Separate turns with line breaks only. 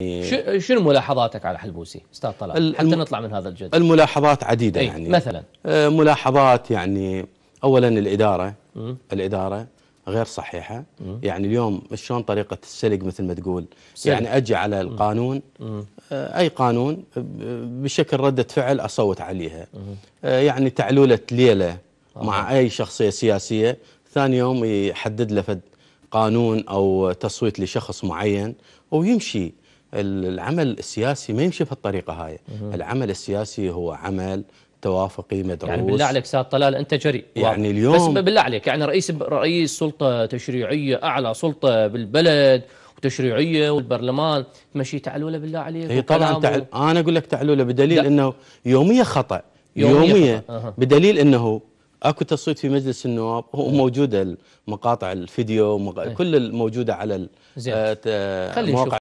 إيه.
شنو ملاحظاتك على حلبوسي استاذ طلال حتى نطلع من هذا الجدل
الملاحظات عديده أي يعني مثلا آه، ملاحظات يعني اولا الاداره الاداره غير صحيحه يعني اليوم شلون طريقه السلق مثل ما تقول يعني اجي على القانون آه، اي قانون بشكل رده فعل اصوت عليها آه، يعني تعلوله ليله آه. مع اي شخصيه سياسيه ثاني يوم يحدد له قانون او تصويت لشخص معين ويمشي العمل السياسي ما يمشي بهالطريقه هاي العمل السياسي هو عمل توافقي مدروس يعني بالله عليك
سيد طلال انت جريء يعني اليوم بس بالله عليك يعني رئيس رئيس سلطه تشريعيه اعلى سلطه بالبلد وتشريعيه والبرلمان تمشي تعلوله بالله عليك هي طبعا تعل...
و... انا اقول لك تعلوله بدليل لا. انه يوميه خطا يوميه, يومية خطأ. أه. بدليل انه اكو تصويت في مجلس النواب هو إيه. موجوده مقاطع الفيديو مق... إيه. كل الموجوده على ال... آه، مواقع